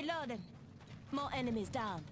Reloading. More enemies down.